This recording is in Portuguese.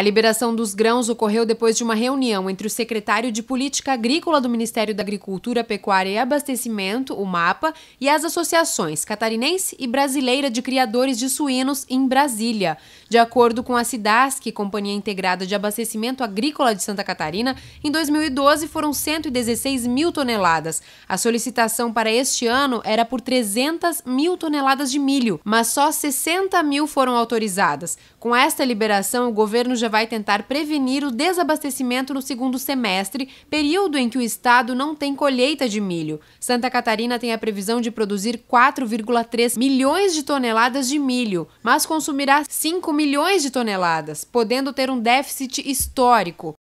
A liberação dos grãos ocorreu depois de uma reunião entre o secretário de Política Agrícola do Ministério da Agricultura, Pecuária e Abastecimento, o MAPA, e as associações catarinense e brasileira de criadores de suínos em Brasília. De acordo com a SIDASC, Companhia Integrada de Abastecimento Agrícola de Santa Catarina, em 2012 foram 116 mil toneladas. A solicitação para este ano era por 300 mil toneladas de milho, mas só 60 mil foram autorizadas. Com esta liberação, o governo já vai tentar prevenir o desabastecimento no segundo semestre, período em que o estado não tem colheita de milho. Santa Catarina tem a previsão de produzir 4,3 milhões de toneladas de milho, mas consumirá 5 milhões de toneladas, podendo ter um déficit histórico.